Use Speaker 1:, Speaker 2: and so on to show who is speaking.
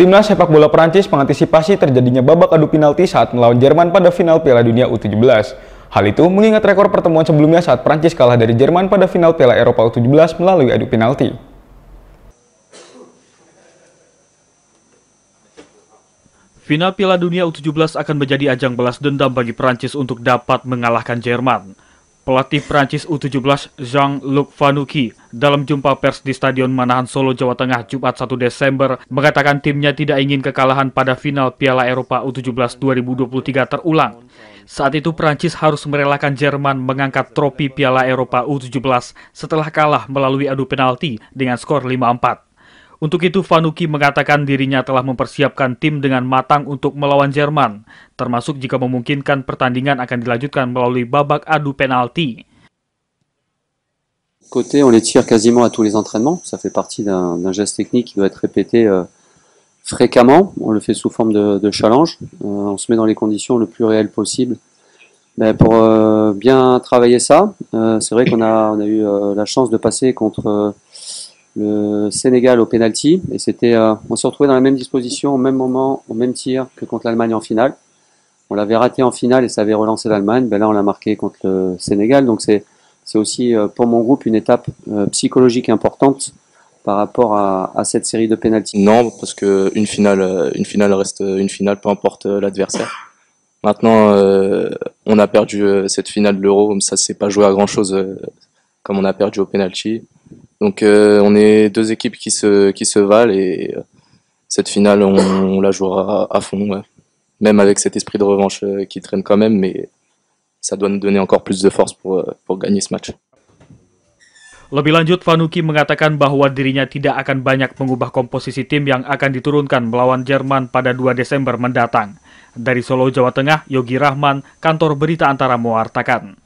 Speaker 1: Timnas sepak bola Prancis mengantisipasi terjadinya babak adu penalti saat melawan Jerman pada final Piala Dunia U17. Hal itu mengingat rekor pertemuan sebelumnya saat Prancis kalah dari Jerman pada final Piala Eropa U17 melalui adu penalti.
Speaker 2: Final Piala Dunia U17 akan menjadi ajang balas dendam bagi Prancis untuk dapat mengalahkan Jerman. Pelatih Prancis U17 Jean-Luc Vanucci dalam jumpa pers di Stadion Manahan Solo, Jawa Tengah Jumat 1 Desember mengatakan timnya tidak ingin kekalahan pada final Piala Eropa U17 2023 terulang. Saat itu Prancis harus merelakan Jerman mengangkat trofi Piala Eropa U17 setelah kalah melalui adu penalti dengan skor 5-4. itu mengatakan dirinya telah mempersiapkan tim dengan matang untuk melawan Jerman, termasuk jika memungkinkan pertandingan akan dilanjutkan melalui babak adu
Speaker 3: Côté, on les tire quasiment à tous les entraînements. Ça fait partie d'un geste technique qui doit être répété euh, fréquemment. On le fait sous forme de, challenge. Euh, on se met dans les conditions le plus réelles possible Mais ben, pour euh, bien travailler ça. C'est vrai qu'on a, a eu la chance de passer contre le Sénégal au penalty et c'était euh, on s'est retrouvé dans la même disposition au même moment au même tir que contre l'Allemagne en finale. On l'avait raté en finale et ça avait relancé l'Allemagne. Ben là on l'a marqué contre le Sénégal donc c'est c'est aussi euh, pour mon groupe une
Speaker 4: étape euh, psychologique importante par rapport à, cette série de penalty. Non parce que une finale une finale reste une finale peu importe l'adversaire. Maintenant on a perdu cette finale de l'Euro ça s'est pas joué à grand chose comme on a perdu au penalty. Donc euh, on est deux équipes qui se, qui se valent et euh, cette finale, on, on la jouera à, à fond. Ouais. Même avec cet esprit de revanche euh, qui traîne quand même, mais ça doit nous donner encore plus de force pour, euh, pour gagner ce match.
Speaker 2: Lebih lanjut, Vanuki mengatakan bahwa dirinya tidak akan banyak mengubah komposisi tim yang akan diturunkan melawan Jerman pada 2 Desember mendatang. Dari Solo, Jawa Tengah, Yogi Rahman, kantor berita antara mewartakan.